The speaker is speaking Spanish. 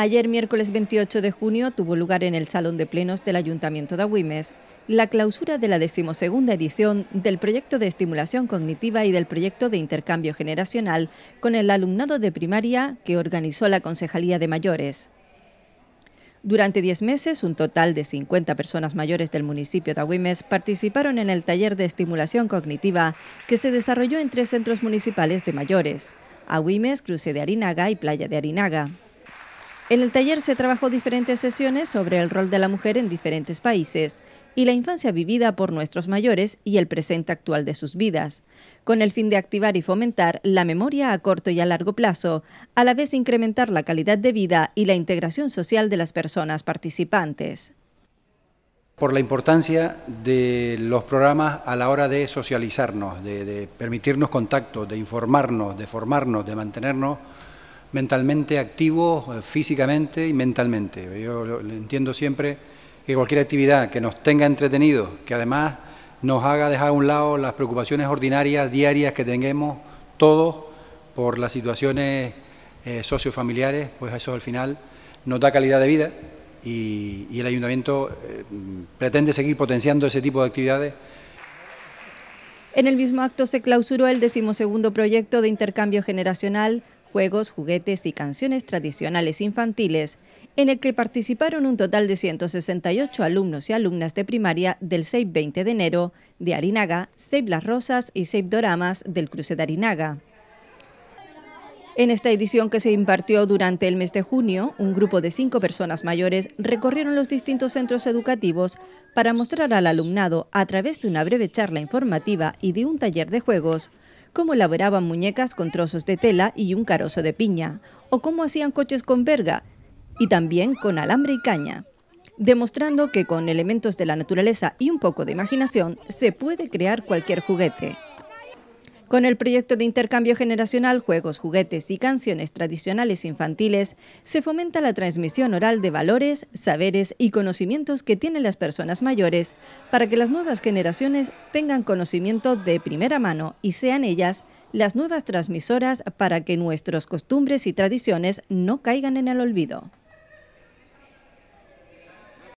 Ayer, miércoles 28 de junio, tuvo lugar en el Salón de Plenos del Ayuntamiento de Agüimes la clausura de la decimosegunda edición del proyecto de estimulación cognitiva y del proyecto de intercambio generacional con el alumnado de primaria que organizó la Concejalía de Mayores. Durante 10 meses, un total de 50 personas mayores del municipio de Agüimes participaron en el taller de estimulación cognitiva que se desarrolló en tres centros municipales de mayores, Agüimes, Cruce de Arinaga y Playa de Arinaga. En el taller se trabajó diferentes sesiones sobre el rol de la mujer en diferentes países y la infancia vivida por nuestros mayores y el presente actual de sus vidas, con el fin de activar y fomentar la memoria a corto y a largo plazo, a la vez incrementar la calidad de vida y la integración social de las personas participantes. Por la importancia de los programas a la hora de socializarnos, de, permitirnos contacto, de informarnos, de formarnos, de mantenernos mentalmente activos eh, físicamente y mentalmente. Yo entiendo siempre que cualquier actividad que nos tenga entretenidos, que además nos haga dejar a un lado las preocupaciones ordinarias, diarias que tengamos todos por las situaciones eh, sociofamiliares, pues eso al final nos da calidad de vida y, el ayuntamiento eh, pretende seguir potenciando ese tipo de actividades. En el mismo acto se clausuró el decimosegundo proyecto de intercambio generacional juegos, juguetes y canciones tradicionales infantiles, en el que participaron un total de 168 alumnos y alumnas de primaria del 6-20 de enero de Arinaga, Seiblas Las Rosas y Seibdoramas Doramas del cruce de Arinaga. En esta edición que se impartió durante el mes de junio, un grupo de cinco personas mayores recorrieron los distintos centros educativos para mostrar al alumnado, a través de una breve charla informativa y de un taller de juegos, cómo elaboraban muñecas con trozos de tela y un carozo de piña, o cómo hacían coches con verga, y también con alambre y caña, demostrando que con elementos de la naturaleza y un poco de imaginación se puede crear cualquier juguete. Con el proyecto de intercambio generacional, juegos, juguetes y canciones tradicionales infantiles, se fomenta la transmisión oral de valores, saberes y conocimientos que tienen las personas mayores para que las nuevas generaciones tengan conocimiento de primera mano y sean ellas las nuevas transmisoras para que nuestras costumbres y tradiciones no caigan en el olvido.